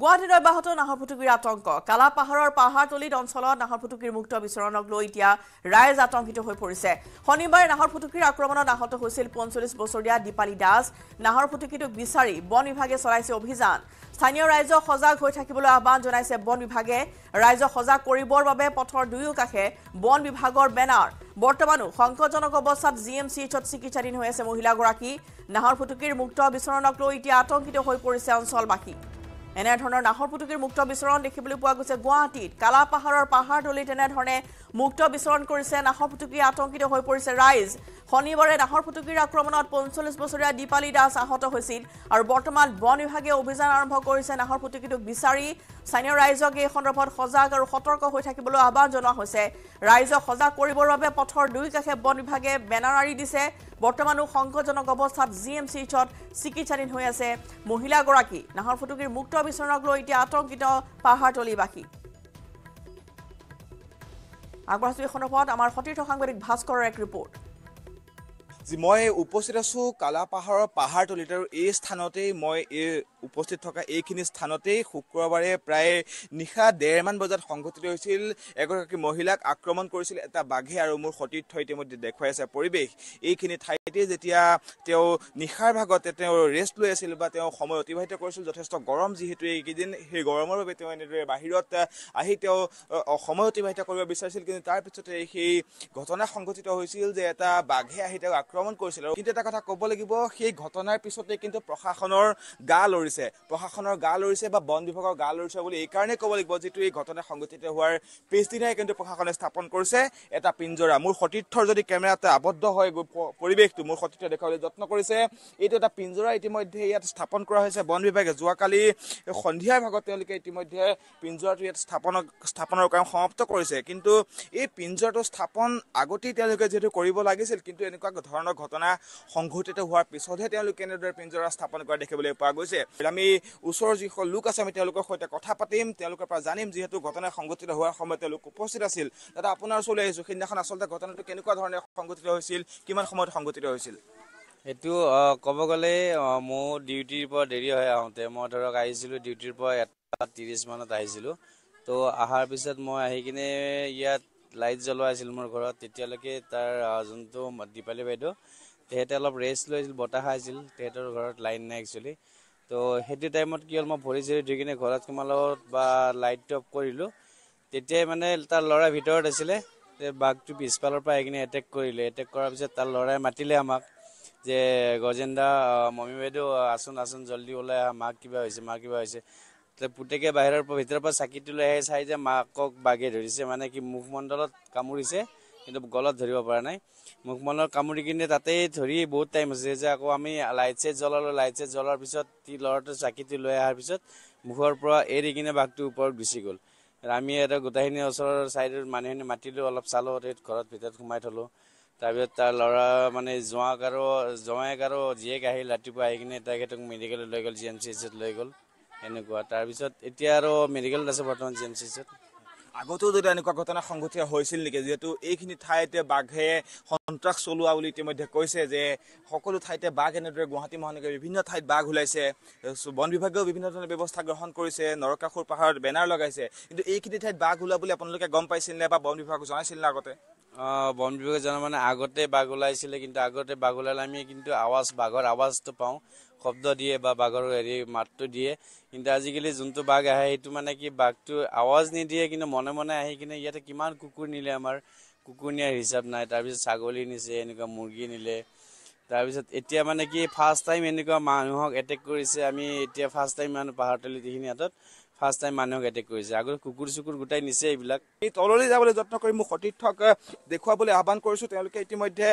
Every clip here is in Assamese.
গুৱাহাটীত অব্যাহত নাহৰ ফুটুকীৰ আতংক কালাপাহাৰৰ পাহাৰতলিত অঞ্চলত নাহৰ ফুটুকীৰ মুক্ত বিচৰণক লৈ এতিয়া ৰাইজ আতংকিত হৈ পৰিছে শনিবাৰে নাহৰ ফুটুকীৰ আক্ৰমণত আহত হৈছিল পঞ্চল্লিছ বছৰীয়া দীপালী দাস নাহৰ ফুটুকীটোক বিচাৰি বন বিভাগে চলাইছে অভিযান স্থানীয় ৰাইজক সজাগ হৈ থাকিবলৈ আহ্বান জনাইছে বন বিভাগে ৰাইজক সজাগ কৰিবৰ বাবে পথৰ দুয়ো কাষে বন বিভাগৰ বেনাৰ বৰ্তমানো সংকটজনক অৱস্থাত জি এম চি এইচত চিকিৎসাধীন হৈ আছে মহিলাগৰাকী নাহৰ ফুটুকীৰ মুক্ত বিচৰণক লৈ এতিয়া আতংকিত হৈ পৰিছে অঞ্চলবাসী এনেধৰণৰ নাহৰ পুতুকীৰ মুক্ত বিচৰণ দেখিবলৈ পোৱা গৈছে গুৱাহাটীত কালাপাহাৰৰ পাহাৰৰ পাহাৰতলীত এনেধৰণে মুক্ত বিচৰণ কৰিছে নাহৰ পুতুকী আতংকিত হৈ পৰিছে ৰাইজ শনিবাৰে নাহৰ পুতুকীৰ আক্ৰমণত পঞ্চল্লিছ বছৰীয়া দীপালী দাস আহত হৈছিল আৰু বৰ্তমান বন বিভাগে অভিযান আৰম্ভ কৰিছে নাহৰ পুতুকীটোক বিচাৰি স্থানীয় ৰাইজক এই সন্দৰ্ভত সজাগ আৰু সতৰ্ক হৈ থাকিবলৈ আহ্বান জনোৱা হৈছে ৰাইজক সজাগ কৰিবৰ বাবে পথৰ দুই কাষে বন বিভাগে বেনাৰ আঁৰি দিছে বৰ্তমানো সংকটজনক অৱস্থাত জি এম চি এইচত চিকিৎসাধীন হৈ আছে মহিলাগৰাকী নাহৰ ফুটুকীৰ মুক্ত বিচৰণক লৈ এতিয়া আতংকিত পাহাৰতলীবাসী আগবাঢ়াছো এই সন্দৰ্ভত আমাৰ সতীৰ্থ সাংবাদিক ভাস্কৰৰ এক ৰিপৰ্ট যি মই উপস্থিত আছোঁ কালাপাহাৰৰ পাহাৰৰ পাহাৰতলিত আৰু এই স্থানতেই মই এই উপস্থিত থকা এইখিনি স্থানতেই শুক্ৰবাৰে প্ৰায় নিশা ডেৰমান বজাত সংঘটিত হৈছিল এগৰাকী মহিলাক আক্ৰমণ কৰিছিল এটা বাঘে আৰু মোৰ সতীৰ্থ ইতিমধ্যে দেখুৱাই আছে পৰিৱেশ এইখিনি ঠাইতে যেতিয়া তেওঁ নিশাৰ ভাগতে তেওঁ ৰেষ্ট লৈ আছিল বা তেওঁ সময় অতিবাহিত কৰিছিল যথেষ্ট গৰম যিহেতু এইকেইদিন সেই গৰমৰ বাবে তেওঁ এনেদৰে বাহিৰত আহি তেওঁ সময় অতিবাহিত কৰিব বিচাৰিছিল কিন্তু তাৰপিছতে সেই ঘটনা সংঘটিত হৈছিল যে এটা বাঘে আহি তেওঁ আক্ৰমণ কৰিছিল আৰু কিন্তু এটা কথা ক'ব লাগিব সেই ঘটনাৰ পিছতে কিন্তু প্ৰশাসনৰ গা লৰিছিল লৰিছে প্ৰশাসনৰ গা লৰিছে বা বন বিভাগৰ গা লৰিছে বুলি এইকাৰণে ক'ব লাগিব যিটো এই ঘটনা সংঘটিত হোৱাৰ পিছদিনাই কিন্তু প্ৰশাসনে স্থাপন কৰিছে এটা পিঞ্জৰা মোৰ সতীৰ্থৰ যদি কেমেৰাতে আবদ্ধ হয় পৰিৱেশটো মোৰ সতীৰ্থ দেখাবলৈ যত্ন কৰিছে এইটো এটা পিঞ্জৰা ইতিমধ্যে ইয়াত স্থাপন কৰা হৈছে বন বিভাগে যোৱাকালি সন্ধিয়াৰ ভাগত তেওঁলোকে ইতিমধ্যে পিঞ্জৰাটো ইয়াত স্থাপন স্থাপনৰ কাম সমাপ্ত কৰিছে কিন্তু এই পিঞ্জৰাটো স্থাপন আগতেই তেওঁলোকে যিহেতু কৰিব লাগিছিল কিন্তু এনেকুৱা ধৰণৰ ঘটনা সংঘটিত হোৱাৰ পিছতহে তেওঁলোকে কেনেদৰে পিঞ্জৰা স্থাপন কৰা দেখিবলৈ পোৱা গৈছে আমি ওচৰৰ যিসকল লোক আছে আমি তেওঁলোকৰ সৈতে কথা পাতিম তেওঁলোকৰ পৰা জানিম যিহেতু ঘটনা সংঘটিত হোৱাৰ সময়ত তেওঁলোক উপস্থিত আছিল দাদা আপোনাৰ ওচৰলৈ আহিছোঁ সেইদিনাখন আচলতে ঘটনাটো কেনেকুৱা ধৰণে সংঘটিত হৈছিল কিমান সময়ত সংঘটিত হৈছিল এইটো ক'ব গ'লে মোৰ ডিউটিৰ পৰা দেৰি হয় আহোঁতে মই ধৰক আহিছিলোঁ ডিউটিৰ পৰা এটা ত্ৰিছ মানত আহিছিলোঁ তো অহাৰ পিছত মই আহি কিনে ইয়াত লাইট জ্বলোৱা আছিল মোৰ ঘৰত তেতিয়ালৈকে তাৰ যোনটো দীপালী বাইদেউ তেহেঁতে অলপ ৰেষ্ট লৈছিল বতাহ আছিল তেহেঁতৰ ঘৰত লাইন নাই একচুৱেলি তো সেইটো টাইমত কি হ'ল মই ভৰি চৰি ধুই কিনে ঘৰত সোমালত বা লাইট অফ কৰিলোঁ তেতিয়াই মানে তাৰ ল'ৰা ভিতৰত আছিলে বাঘটো পিছফালৰ পৰা আহি কিনে এটেক কৰিলে এটেক কৰাৰ পিছত তাৰ ল'ৰাই মাতিলে আমাক যে গজেন্দা মমী বাইদেউ আচোন আচোন জল্দি ওলাই আহা মাক কিবা হৈছে মাক কিবা হৈছে পুতেকে বাহিৰৰ পৰা ভিতৰৰ পৰা চাকিটো লৈ আহি চাই যে মাকক বাঘে ধৰিছে মানে কি মুখমণ্ডলত কামুৰিছে কিন্তু গলত ধৰিব পৰা নাই মোক মনৰ কামুৰি কিনে তাতেই ধৰি বহুত টাইম হৈছে যে আকৌ আমি লাইট চাইট জ্বলালোঁ লাইট চাইট জ্বলাৰ পিছত তি ল'ৰাটো জাকিটো লৈ অহাৰ পিছত মুখৰ পৰা এৰি কিনে বাঘটো ওপৰত গুচি গ'ল আমি এটা গোটেইখিনি ওচৰৰ ছাইডৰ মানুহখিনি মাতিলোঁ অলপ চালোঁ তেওঁ ঘৰত ভিতৰত সোমাই থ'লোঁ তাৰপিছত তাৰ ল'ৰা মানে জোঁৱাক আৰু জোঁৱাক আৰু জীয়েক আহিল ৰাতিপুৱা আহি কিনে তেখেতক মেডিকেলত লৈ গ'ল জি এম চি এইচত লৈ গ'ল এনেকুৱা তাৰপিছত এতিয়া আৰু মেডিকেলত আছে বৰ্তমান জি এম চি এইচত আগতেও যদি এনেকুৱা ঘটনা সংঘটিত হৈছিল নেকি যিহেতু এইখিনি ঠাইতে বাঘে সন্ত্ৰাস চলোৱা বুলি ইতিমধ্যে কৈছে যে সকলো ঠাইতে বাঘ এনেদৰে গুৱাহাটী মহানগৰীৰ বিভিন্ন ঠাইত বাঘ ওলাইছে বন বিভাগেও বিভিন্ন ধৰণৰ ব্যৱস্থা গ্ৰহণ কৰিছে নৰকাসুৰ পাহাৰত বেনাৰ লগাইছে কিন্তু এইখিনি ঠাইত বাঘ ওলোৱা বুলি আপোনালোকে গম পাইছিল নে বা বন বিভাগক জনাইছিল নে আগতে বন বিভাগে জনা মানে আগতে বাঘ ওলাইছিলে কিন্তু আগতে বাঘ ওলালে আমি কিন্তু আৱাজ বাঘৰ আৱাজটো পাওঁ শব্দ দিয়ে বা বাঘৰ হেৰি মাতটো দিয়ে কিন্তু আজিকালি যোনটো বাঘ আহে সেইটো মানে কি বাঘটো আৱাজ নিদিয়ে কিন্তু মনে মনে আহি কিনে ইয়াতে কিমান কুকুৰ নিলে আমাৰ কুকুৰ নিয়াৰ হিচাপ নাই তাৰপিছত ছাগলী নিছে এনেকুৱা মুৰ্গী নিলে তাৰপিছত এতিয়া মানে কি ফাৰ্ষ্ট টাইম এনেকুৱা মানুহক এটেক কৰিছে আমি এতিয়া ফাৰ্ষ্ট টাইম মানুহ পাহাৰ তলিত হাতত ফাৰ্ষ্ট টাইম মানুহক এটেক কৰিছে আগতে কুকুৰ চুকুৰ গোটাই নিছে এইবিলাক এই তললৈ যাবলৈ যত্ন কৰি মোক সতীৰ্থক দেখুৱাবলৈ আহ্বান কৰিছোঁ তেওঁলোকে ইতিমধ্যে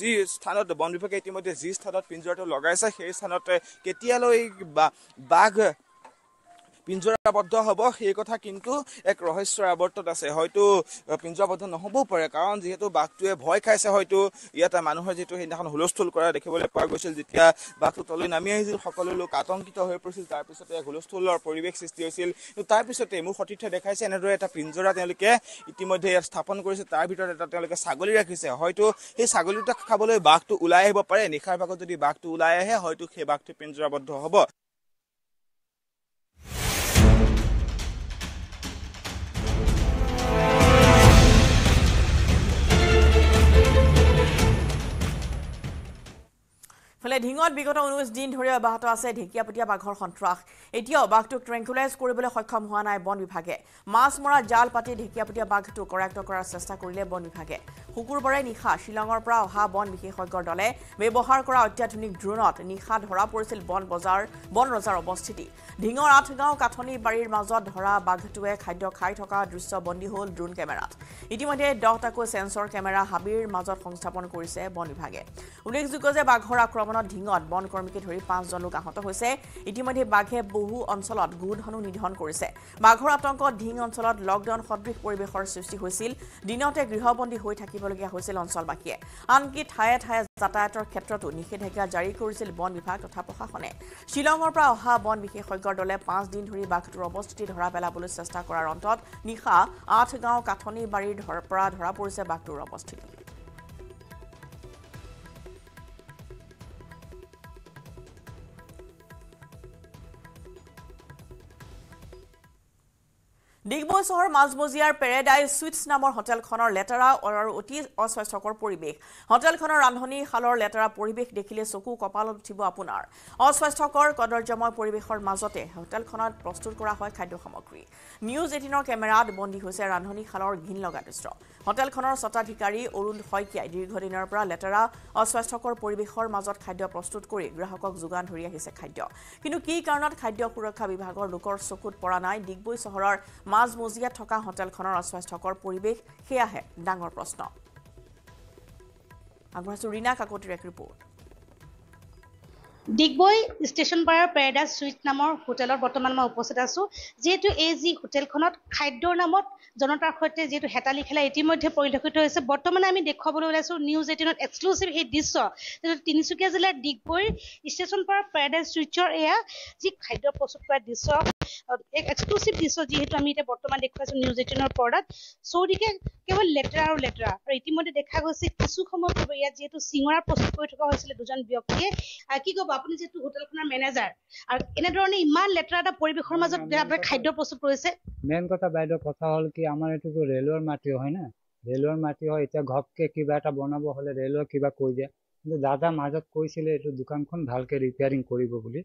যি স্থানত বন বিভাগে ইতিমধ্যে যি স্থানত পিঞ্জৰটো লগাইছে সেই স্থানতে কেতিয়ালৈ বাঘ পিঞ্জৰাবদ্ধ হ'ব সেই কথা কিন্তু এক ৰহস্যৰ আৱৰ্তত আছে হয়তো পিঞ্জৰাবদ্ধ নহ'বও পাৰে কাৰণ যিহেতু বাঘটোৱে ভয় খাইছে হয়তো ইয়াতে মানুহৰ যিটো সেইদিনাখন হুলস্থুল কৰা দেখিবলৈ পোৱা গৈছিল যেতিয়া বাঘটো তললৈ নামি আহিছিল সকলো লোক আতংকিত হৈ পৰিছিল তাৰপিছতে এক হুলস্থুলৰ পৰিৱেশ সৃষ্টি হৈছিল কিন্তু তাৰপিছতে মোৰ সতীৰ্থই দেখাইছে এনেদৰে এটা পিঞ্জৰা তেওঁলোকে ইতিমধ্যে ইয়াত স্থাপন কৰিছে তাৰ ভিতৰত এটা তেওঁলোকে ছাগলী ৰাখিছে হয়তো সেই ছাগলীটোক খাবলৈ বাঘটো ওলাই আহিব পাৰে নিশাৰ ভাগত যদি বাঘটো ওলাই আহে হয়তো সেই বাঘটো পিঞ্জৰাবদ্ধ হ'ব ফালে ঢিঙত বিগত ঊনৈছ দিন ধৰি অব্যাহত আছে ঢেকীয়াপতীয়া বাঘৰ সন্ত্ৰাস এতিয়াও বাঘটোক ট্ৰেংকুলাইজ কৰিবলৈ সক্ষম হোৱা নাই বন বিভাগে মাছ মৰা জাল পাতি ঢেকীয়াপতীয়া বাঘটো কৰায়ত্ত কৰাৰ চেষ্টা কৰিলে বন বিভাগে শুকুৰবাৰে নিশা শ্বিলঙৰ পৰা অহা বন বিশেষজ্ঞৰ দলে ব্যৱহাৰ কৰা অত্যাধুনিক ড্ৰোনত নিশা ধৰা পৰিছিল বন বজাৰ বন ৰজাৰ অৱস্থিতি ঢিঙৰ আঠগাঁও কাঠনি বাৰীৰ মাজত ধৰা বাঘটোৱে খাদ্য খাই থকা দৃশ্য বন্দী হ'ল ড্ৰোন কেমেৰাত ইতিমধ্যে দহটাকৈ চেন্সৰ কেমেৰা হাবিৰ মাজত সংস্থাপন কৰিছে বন বিভাগে উল্লেখযোগ্য যে বাঘৰ আক্ৰমণ আক্ৰমণত ধিঙত বনকৰ্মীকে ধৰি পাঁচজন লোক আহত হৈছে ইতিমধ্যে বাঘে বহু অঞ্চলত গোধনো নিধন কৰিছে বাঘৰ আতংক ধিং অঞ্চলত লকডাউন সদৃশ পৰিৱেশৰ সৃষ্টি হৈছিল দিনতে গৃহবন্দী হৈ থাকিবলগীয়া হৈছিল অঞ্চলবাসীয়ে আনকি ঠায়ে ঠায়ে যাতায়াতৰ ক্ষেত্ৰতো নিষেধাজ্ঞা জাৰি কৰিছিল বন বিভাগ তথা প্ৰশাসনে শ্বিলঙৰ পৰা অহা বন বিশেষজ্ঞৰ দলে পাঁচদিন ধৰি বাঘটোৰ অৱস্থিতি ধৰা পেলাবলৈ চেষ্টা কৰাৰ অন্তত নিশা আঠগাঁও কাঠনিবাৰীৰ পৰা ধৰা পৰিছে বাঘটোৰ অৱস্থিতি ডিগবৈ চহৰ মাজমজিয়াৰ পেৰেডাইজ চুইটছ নামৰ হোটেলখনৰ লেতেৰা আৰু অতি অস্বাস্থ্যকৰ পৰিৱেশ হোটেলখনৰ ৰান্ধনীশালৰ লেতেৰা পৰিৱেশ দেখিলে চকু কপালত উঠিব আপোনাৰ অস্বাস্থ্যকৰ কদৰ্যময় পৰিৱেশৰ মাজতে হোটেলখনত প্ৰস্তুত কৰা হয় খাদ্য সামগ্ৰী নিউজ এইটিনৰ কেমেৰাত বন্দী হৈছে ৰান্ধনীশালৰ ঘীন লগা দৃশ্য হোটেলখনৰ স্বত্বাধিকাৰী অৰুণ শইকীয়াই দীৰ্ঘদিনৰ পৰা লেতেৰা অস্বাস্থ্যকৰ পৰিৱেশৰ মাজত খাদ্য প্ৰস্তুত কৰি গ্ৰাহকক যোগান ধৰি আহিছে খাদ্য কিন্তু কি কাৰণত খাদ্য সুৰক্ষা বিভাগৰ লোকৰ চকুত পৰা নাই ডিগবৈ চহৰৰ মাজমজিয়াত থকা হোটেলখনৰ অস্বাস্থ্যকৰ পৰিৱেশ সেয়াহে ডাঙৰ প্ৰশ্ন আগবঢ়াইছো ৰীণা কাকতিৰ এক ৰিপৰ্ট ডিগবৈ ষ্টেচন পাৰৰ পেৰাডাইজ চুইট নামৰ হোটেলত বৰ্তমান মই উপস্থিত আছো যিহেতু এই যি হোটেলখনত খাদ্যৰ নামত জনতাৰ সৈতে যিহেতু হেতালি খেলা ইতিমধ্যে পৰিলক্ষিত হৈছে বৰ্তমানে আমি দেখুৱাবলৈ ওলাইছোঁ নিউজ এইটিনত এক্সক্লুচিভ সেই দৃশ্য তিনিচুকীয়া জিলাৰ ডিগবৈৰ ষ্টেচন পাৰৰ পেৰাডাইজ চুইটৰ এয়া যি খাদ্য প্ৰস্তুত কৰা দৃশ্য এক এক্সক্লুচিভ দৃশ্য যিহেতু আমি এতিয়া বৰ্তমান দেখুৱাইছোঁ নিউজ এইটিনৰ পৰ্দাত চৌদিশে কেৱল লেতেৰা আৰু লেতেৰা আৰু ইতিমধ্যে দেখা গৈছে কিছু সময় পূৰ্বে ইয়াত যিহেতু চিঙৰা প্ৰস্তুত কৰি থকা হৈছিলে দুজন ব্যক্তিয়ে কি ক'ব আপুনি যিহেতু হোটেলখনৰ মেনেজাৰ আৰু এনেধৰণে ইমান লেতেৰা এটা পৰিৱেশৰ মাজত আপুনি খাদ্য প্ৰস্তুত কৰিছে মেইন কথা বাইদেউ কথা হ'ল কি আমাৰ এইটোতো ৰেলৱেৰ মাটি হয় না ৰেলৱেৰ মাটি হয় এতিয়া ঘপকে কিবা এটা বনাব হ'লে ৰেলৱে কিবা কৈ দিয়ে কিন্তু দাদা মাজত কৈছিলে এইটো দোকানখন ভালকে ৰিপেয়াৰিং কৰিব বুলি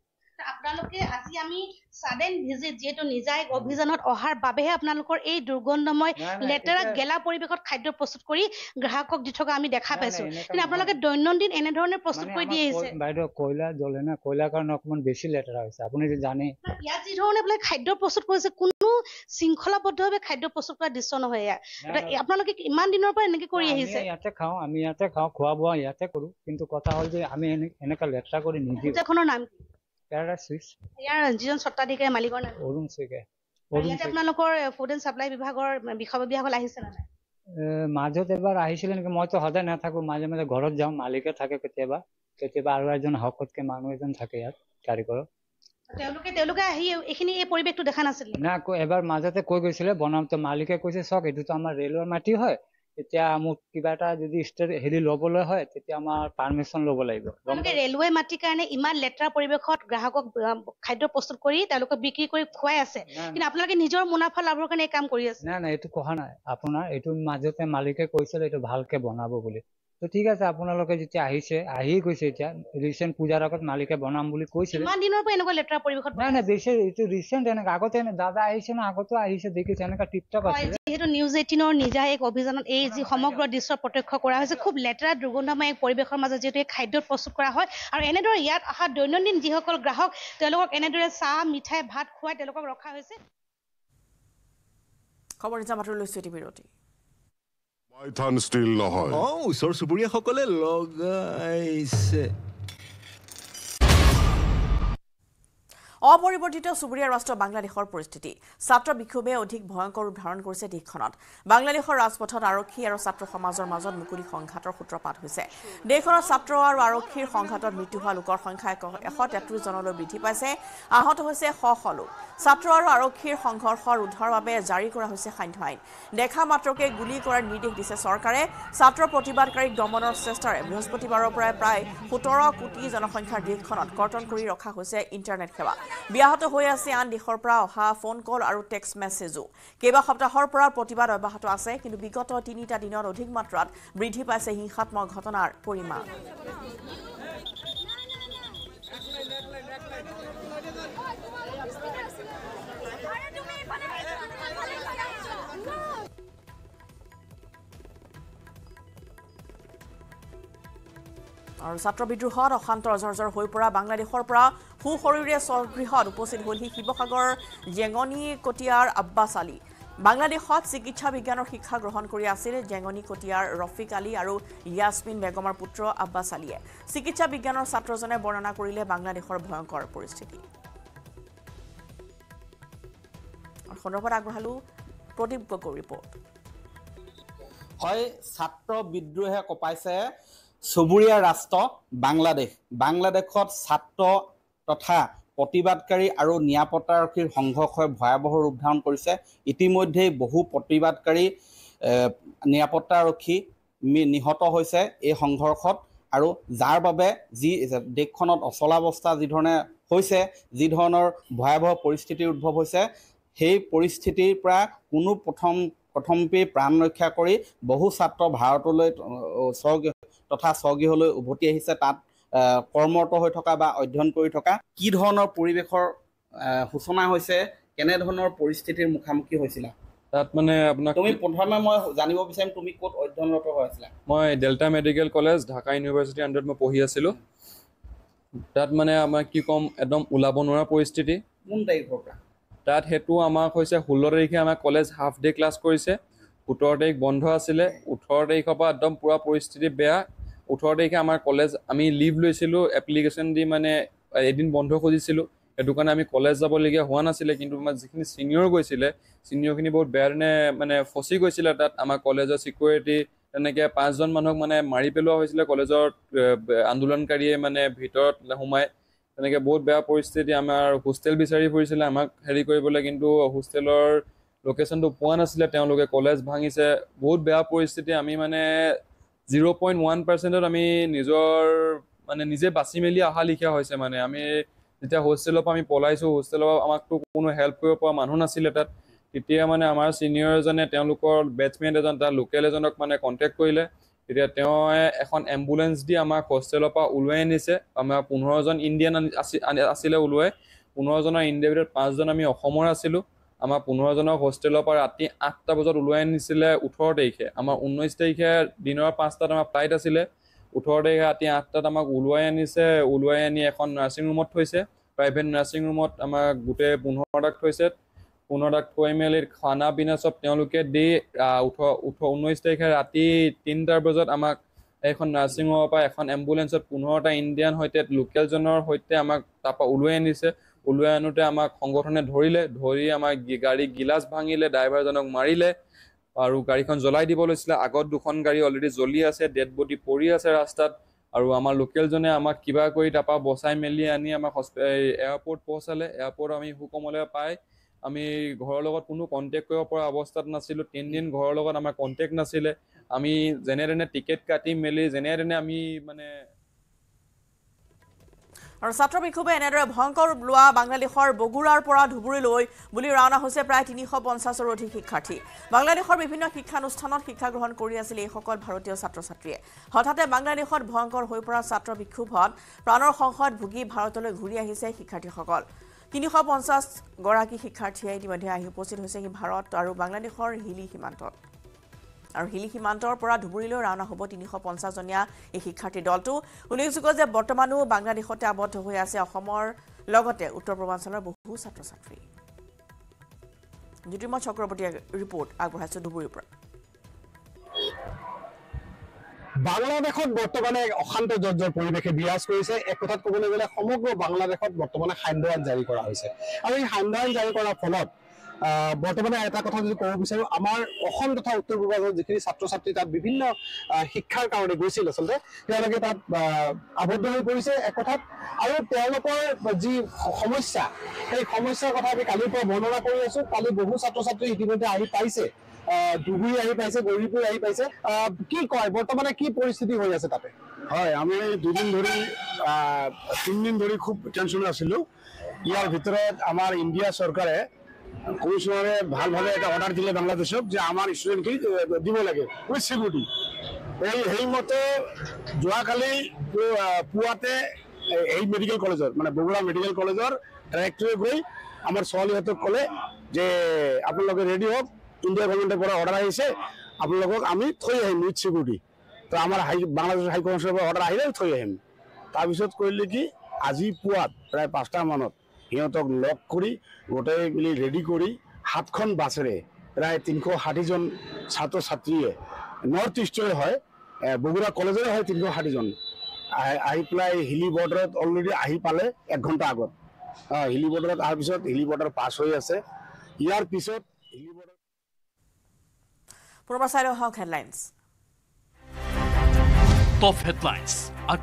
আপোনালোকে আজি আমি চাডেন ভিজিট যিহেতু নিজাই অভিযানত অহাৰ বাবেহে আপোনালোকৰ এই দুৰ্গন্ধময় লেতেৰা গেলা পৰিৱেশত খাদ্য প্ৰস্তুত কৰি গ্ৰাহকক দি থকা আমি দেখা পাইছো কিন্তু আপোনালোকে দৈনন্দিন এনেধৰণে প্ৰস্তুত কৰি দি আহিছে বাইদেউ কয়লা জ্বলে না কয়লাৰ কাৰণে অকমান বেছি লেতেৰা হৈছে আপুনি যে জানে ইয়াত ধৰণে বোলে খাদ্য প্ৰস্তুত কৰিছে কোনো শৃংখলাবদ্ধভাৱে খাদ্য প্ৰস্তুত কৰা দৃশ্য নহয় এয়া আপোনালোকে ইমান দিনৰ পৰা এনেকে কৰি আহিছে ইয়াতে খাওঁ আমি ইয়াতে খাওঁ খোৱা বোৱা ইয়াতে কৰো কিন্তু কথা হ'ল যে আমি এনেকে লেতেৰা কৰি নিদিওঁ নাম কি মাজত এবাৰ আহিছিলে নেকি মইতো সদায় নাথাকো মাজে মাজে ঘৰত যাওঁ মালিকে থাকে কেতিয়াবা কেতিয়াবা আৰু এজন হকতকে মানুহ এজন থাকে ইয়াত কাৰিকৰ তেওঁলোকে আহি এইখিনি এই পৰিৱেশটো দেখা নাছিল না এবাৰ মাজতে কৈ গৈছিলে বনাওঁতে মালিকে কৈছে চাওক এইটোতো আমাৰ ৰেলৰ মাটি হয় তেতিয়া মোক কিবা এটা যদি হেৰি লবলৈ হয় তেতিয়া আমাৰ পাৰ্মিশ্যন লব লাগিব তেওঁলোকে ৰেলৱে মাটিৰ কাৰণে ইমান লেতেৰা পৰিৱেশত গ্ৰাহকক খাদ্য প্ৰস্তুত কৰি তেওঁলোকে বিক্ৰী কৰি খুৱাই আছে কিন্তু আপোনালোকে নিজৰ মুনাফা লাভৰ কাৰণে এই কাম কৰি আছে নাই নাই এইটো কথা নাই আপোনাৰ এইটো মাজতে মালিকে কৈছিলে এইটো ভালকে বনাব বুলি তো ঠিক আছে আপোনালোকে যেতিয়া আহিছে আহি গৈছে এতিয়া ৰিচেণ্ট পূজাৰ আগত মালিকে বনাম বুলি কৈছিলে ইমান দিনৰ পৰা এনেকুৱা লেতেৰা পৰিৱেশত নাই নাই বেছি এইটো ৰিচেণ্ট এনেকে আগতে দাদা আহিছে ন আগতো আহিছে দেখিছে এনেকুৱা টিপটক আছে যিহেতু নিউজ এইটিনৰ নিজা এক অভিযানত এই যি সমগ্ৰ দৃশ্য প্ৰত্যক্ষ কৰা হৈছে খুব লেতেৰা দুৰ্গন্ধময় এক পৰিৱেশৰ মাজত যিহেতু এই খাদ্য প্ৰস্তুত কৰা হয় আৰু এনেদৰে ইয়াত অহা দৈনন্দিন যিসকল গ্ৰাহক তেওঁলোকক এনেদৰে চাহ মিঠাই ভাত খুৱাই তেওঁলোকক ৰখা হৈছে খবৰ হিচাপে লৈছোঁ এটি বিৰতি পাইথান ষ্টীল নহয় অ ওচৰ চুবুৰীয়াসকলে লগাইছে অপৰিৱৰ্তিত চুবুৰীয়া ৰাষ্ট্ৰ বাংলাদেশৰ পৰিস্থিতি ছাত্ৰ বিক্ষোভে অধিক ভয়ংকৰ ৰূপ ধাৰণ কৰিছে দেশখনত বাংলাদেশৰ ৰাজপথত আৰক্ষী আৰু ছাত্ৰ সমাজৰ মাজত মুকলি সংঘাতৰ সূত্ৰপাত হৈছে দেশখনত ছাত্ৰ আৰু আৰক্ষীৰ সংঘাতত মৃত্যু হোৱা লোকৰ সংখ্যা এশ তেত্ৰিছজনলৈ বৃদ্ধি পাইছে আহত হৈছে শ শ লোক ছাত্ৰ আৰু আৰক্ষীৰ সংঘৰ্ষৰ উদ্ধাৰৰ বাবে জাৰি কৰা হৈছে সান্ধ্য আইন দেখা মাত্ৰকে গুলী কৰাৰ নিৰ্দেশ দিছে চৰকাৰে ছাত্ৰ প্ৰতিবাদকাৰীক দমনৰ চেষ্টাৰে বৃহস্পতিবাৰৰ পৰাই প্ৰায় সোতৰ কোটি জনসংখ্যাৰ দেশখনত কৰ্তন কৰি ৰখা হৈছে ইণ্টাৰনেট সেৱা ব্যাহত হৈ আছে আন দেশৰ পৰা অহা ফোন কল আৰু টেক্সট মেছেজো কেইবা সপ্তাহৰ পৰা প্ৰতিবাদ অব্যাহত আছে কিন্তু বিগত তিনিটা দিনত অধিক মাত্ৰাত বৃদ্ধি পাইছে হিংসাত্মক ঘটনাৰ পৰিমাণ আৰু ছাত্ৰ বিদ্ৰোহত অশান্ত ৰজৰ হৈ পৰা বাংলাদেশৰ পৰা সুশৰীৰে স্বগৃহত উপস্থিত হ'লহি শিৱসাগৰ জেঙনি কটিয়াৰ আব্বাছ আলী বাংলাদেশত চিকিৎসা বিজ্ঞানৰ শিক্ষা গ্ৰহণ কৰি আছিল জেঙনি কটিয়াৰ ৰফিক আলী আৰু ইয়াছমিন বেগমৰ পুত্ৰ আব্বাছ আলীয়ে চিকিৎসা বিজ্ঞানৰ ছাত্ৰজনে বৰ্ণনা কৰিলে বাংলাদেশৰ ভয়ংকৰ পৰিস্থিতি হয় ছাত্ৰ বিদ্ৰোহে কপাইছে চুবুৰীয়া ৰাষ্ট্ৰ বাংলাদেশ বাংলাদেশত ছাত্ৰ তথা প্ৰতিবাদকাৰী আৰু নিৰাপত্তাৰক্ষীৰ সংঘৰ্ষই ভয়াৱহ ৰূপ ধাৰণ কৰিছে ইতিমধ্যেই বহু প্ৰতিবাদকাৰী নিৰাপত্তাৰক্ষী নিহত হৈছে এই সংঘৰ্ষত আৰু যাৰ বাবে যি দেশখনত অচলাৱস্থা যিধৰণে হৈছে যিধৰণৰ ভয়াৱহ পৰিস্থিতি উদ্ভৱ হৈছে সেই পৰিস্থিতিৰ পৰা কোনো প্ৰথম প্ৰথমপি প্ৰাণ ৰক্ষা কৰি বহু ছাত্ৰ ভাৰতলৈ স্বৰ্গ তথা স্বগৃহলৈ উভতি আহিছে তাত কৰ্মৰত হৈ থকা বা অধ্যয়ন কৰি থকা কি ধৰণৰ পৰিৱেশৰ সূচনা হৈছে কেনেধৰণৰ পৰিস্থিতিৰ মুখামুখি হৈছিলা তাত মানে আপোনাক তুমি প্ৰথমে মই জানিব বিচাৰিম তুমি ক'ত অধ্যয়নৰত হৈ আছিলা মই ডেল্টা মেডিকেল কলেজ ঢাকা ইউনিভাৰ্চিটিৰ আণ্ডাৰত মই পঢ়ি আছিলোঁ তাত মানে আমাৰ কি ক'ম একদম ওলাব নোৱাৰা পৰিস্থিতি কোন তাৰিখৰ পৰা তাত সেইটো আমাক হৈছে ষোল্ল তাৰিখে আমাৰ কলেজ হাফ ডে' ক্লাছ কৰিছে সোতৰ তাৰিখ বন্ধ আছিলে ওঠৰ তাৰিখৰ পৰা একদম পূৰা পৰিস্থিতি বেয়া ওঠৰ তাৰিখে আমাৰ কলেজ আমি লীভ লৈছিলোঁ এপ্লিকেশ্যন দি মানে এদিন বন্ধ খুজিছিলোঁ সেইটো কাৰণে আমি কলেজ যাবলগীয়া হোৱা নাছিলে কিন্তু আমাৰ যিখিনি ছিনিয়ৰ গৈছিলে ছিনিয়ৰখিনি বহুত বেয়া ধৰণে মানে ফচি গৈছিলে তাত আমাৰ কলেজৰ ছিকিউৰিটি তেনেকৈ পাঁচজন মানুহক মানে মাৰি পেলোৱা হৈছিলে কলেজৰ আন্দোলনকাৰীয়ে মানে ভিতৰত সোমাই তেনেকৈ বহুত বেয়া পৰিস্থিতি আমাৰ হোষ্টেল বিচাৰি ফুৰিছিলে আমাক হেৰি কৰিবলৈ কিন্তু হোষ্টেলৰ লোকেশ্যনটো পোৱা নাছিলে তেওঁলোকে কলেজ ভাঙিছে বহুত বেয়া পৰিস্থিতি আমি মানে জিৰ' পইণ্ট ওৱান পাৰ্চেণ্টত আমি নিজৰ মানে নিজে বাচি মেলি অহা লিখা হৈছে মানে আমি যেতিয়া হোষ্টেলৰ পৰা আমি পলাইছোঁ হোষ্টেলৰ পৰা আমাকতো কোনো হেল্প কৰিব পৰা মানুহ নাছিলে তাত তেতিয়া মানে আমাৰ ছিনিয়ৰ এজনে তেওঁলোকৰ বেটছমেন এজন তাৰ লোকেল এজনক মানে কণ্টেক্ট কৰিলে তেতিয়া তেওঁ এখন এম্বুলেঞ্চ দি আমাক হোষ্টেলৰ পৰা ওলোৱাই আনিছে আমাৰ পোন্ধৰজন ইণ্ডিয়ান আছিলে ওলোৱাই পোন্ধৰজনৰ ইণ্ডিয়াৰ ভিতৰত পাঁচজন আমি অসমৰ আছিলোঁ আমাৰ পোন্ধৰজনক হোষ্টেলৰ পৰা ৰাতি আঠটা বজাত ওলোৱাই আনিছিলে ওঠৰ তাৰিখে আমাৰ ঊনৈছ তাৰিখে দিনৰ পাঁচটাত আমাৰ ফ্লাইট আছিলে ওঠৰ তাৰিখে ৰাতি আঠটাত আমাক ওলোৱাই আনিছে ওলোৱাই আনি এখন নাৰ্ছিং ৰুমত থৈছে প্ৰাইভেট নাৰ্ছিং ৰুমত আমাক গোটেই পোন্ধৰটাক থৈছে পোন্ধৰটাক থৈ মেলি খানা পিনা চব তেওঁলোকে দি ওঠৰ ওঠৰ ঊনৈছ তাৰিখে ৰাতি তিনিটাৰ বজাত আমাক এখন নাৰ্ছিং হোমৰ পৰা এখন এম্বুলেঞ্চত পোন্ধৰটা ইণ্ডিয়ান সৈতে লোকেলজনৰ সৈতে আমাক তাৰপৰা ওলোৱাই আনিছে উলিয়াই আনোতে আমাক সংগঠনে ধৰিলে ধৰি আমাৰ গাড়ী গিলাচ ভাঙিলে ড্ৰাইভাৰজনক মাৰিলে আৰু গাড়ীখন জ্বলাই দিব লৈছিলে আগত দুখন গাড়ী অলৰেডি জ্বলি আছে ডেড বডি পৰি আছে ৰাস্তাত আৰু আমাৰ লোকেলজনে আমাক কিবা কৰি তাৰপৰা বচাই মেলি আনি আমাক এয়াৰপৰ্ট পহঁচালে এয়াৰপৰ্ট আমি সুকমলে পাই আমি ঘৰৰ লগত কোনো কণ্টেক্ট কৰিব পৰা অৱস্থাত নাছিলোঁ তিনিদিন ঘৰৰ লগত আমাৰ কণ্টেক্ট নাছিলে আমি যেনে তেনে টিকেট কাটি মেলি যেনে তেনে আমি মানে আৰু ছাত্ৰ বিক্ষোভে এনেদৰে ভংগ লোৱা বাংলাদেশৰ বগুৰাৰ পৰা ধুবুৰীলৈ বুলি ৰাওনা হৈছে প্ৰায় তিনিশ পঞ্চাছৰো অধিক শিক্ষাৰ্থী বাংলাদেশৰ বিভিন্ন শিক্ষানুষ্ঠানত শিক্ষা গ্ৰহণ কৰি আছিল এইসকল ভাৰতীয় ছাত্ৰ ছাত্ৰীয়ে হঠাতে বাংলাদেশত ভংগৰ হৈ পৰা ছাত্ৰ বিক্ষোভত প্ৰাণৰ সংশয়ত ভুগি ভাৰতলৈ ঘূৰি আহিছে শিক্ষাৰ্থীসকল তিনিশ পঞ্চাছগৰাকী শিক্ষাৰ্থীয়ে ইতিমধ্যে আহি উপস্থিত হৈছেহি ভাৰত আৰু বাংলাদেশৰ হিলি সীমান্তত আৰু হিলি সীমান্তৰ পৰা ধুবুৰীলৈ ৰাওনা হ'ব তিনিশ পঞ্চাছজনীয়া এই শিক্ষাৰ্থীৰ দলটো উল্লেখযোগ্য যে বৰ্তমানো বাংলাদেশতে আবদ্ধ হৈ আছে অসমৰ লগতে উত্তৰ পূৰ্বাঞ্চলৰ বহু ছাত্ৰ ছাত্ৰী জ্যোতিৰ্ময় চক্ৰৱৰ্তীয়ে ৰিপৰ্ট আগবঢ়াইছো ধুবুৰীৰ পৰা বাংলাদেশত বৰ্তমানে অশান্ত জৰ্জৰ পৰিৱেশে বিৰাজ কৰিছে এক কথাত ক'বলৈ গ'লে সমগ্ৰ বাংলাদেশত বৰ্তমানে সান্দ্য আইন জাৰি কৰা হৈছে আৰু এই সান্দ্য আইন জাৰি কৰাৰ ফলত বৰ্তমানে এটা কথা যদি ক'ব বিচাৰোঁ আমাৰ অসম তথা উত্তৰ পূৰ্বাঞ্চলৰ যিখিনি ছাত্ৰ ছাত্ৰী তাত বিভিন্ন শিক্ষাৰ কাৰণে গৈছিল আচলতে তেওঁলোকে আবদ্ধ হৈ পৰিছে এক কথাত আৰু সমস্যা সেই সমস্যাৰ কথা আমি কালিৰ পৰা বৰ্ণনা কৰি আছো কালি বহু ছাত্ৰ ছাত্ৰী ইতিমধ্যে আহি পাইছে ডুবুৰী আহি পাইছে গৌৰীপুৰ আহি পাইছে কি কয় বৰ্তমানে কি পৰিস্থিতি হৈ আছে তাতে হয় আমি দুদিন ধৰি তিনিদিন ধৰি খুব টেনশ্যনত আছিলোঁ ইয়াৰ ভিতৰত আমাৰ ইণ্ডিয়া চৰকাৰে কমিশনারে ভালভাবে একটা অর্ডার দিলে বাংলাদেশক যে আমার স্টুডেন্টকে দিব লাগে উইথ সিকিউরিটি এই সেই মতে যোৱাকালি পুৱাতে এই মেডিকেল কলেজের মানে বগুড়া মেডিকেল কলেজের ডাইরেক্টরে গৈ আমাৰ ছোৱালীহঁতক ক'লে যে আপোনালোকে রেডি হোক ইন্ডিয়া গভর্নমেন্টের পৰা অৰ্ডাৰ আহিছে আপোনালোকক আমি থৈ আহিম উইথ সিকিউরিটি তো আমাৰ হাই বাংলাদেশ হাই কমিশনের পৰা অৰ্ডাৰ আহিলে থৈ আহিম তাৰপিছত কইলে কি আজি পুৱাত প্ৰায় পাঁচটামানত সিহঁতক লগ কৰি গোটাই মিলি ৰেডি কৰি সাতখন বাছেৰে প্ৰায় তিনিশ ষাঠিজন ছাত্ৰ ছাত্ৰীয়ে নৰ্থ ইষ্টৰে হয় বগুড়া কলেজৰে হয় তিনিশ ষাঠিজন আহি পেলাই হিলি বৰ্ডাৰত অলৰেডি আহি পালে এক ঘণ্টা আগত হিলি বৰ্ডাৰত অহাৰ পিছত হিলি বৰ্ডাৰ পাছ হৈ আছে ইয়াৰ পিছত হিলি চাই লওঁ টপ হেডলাইন্স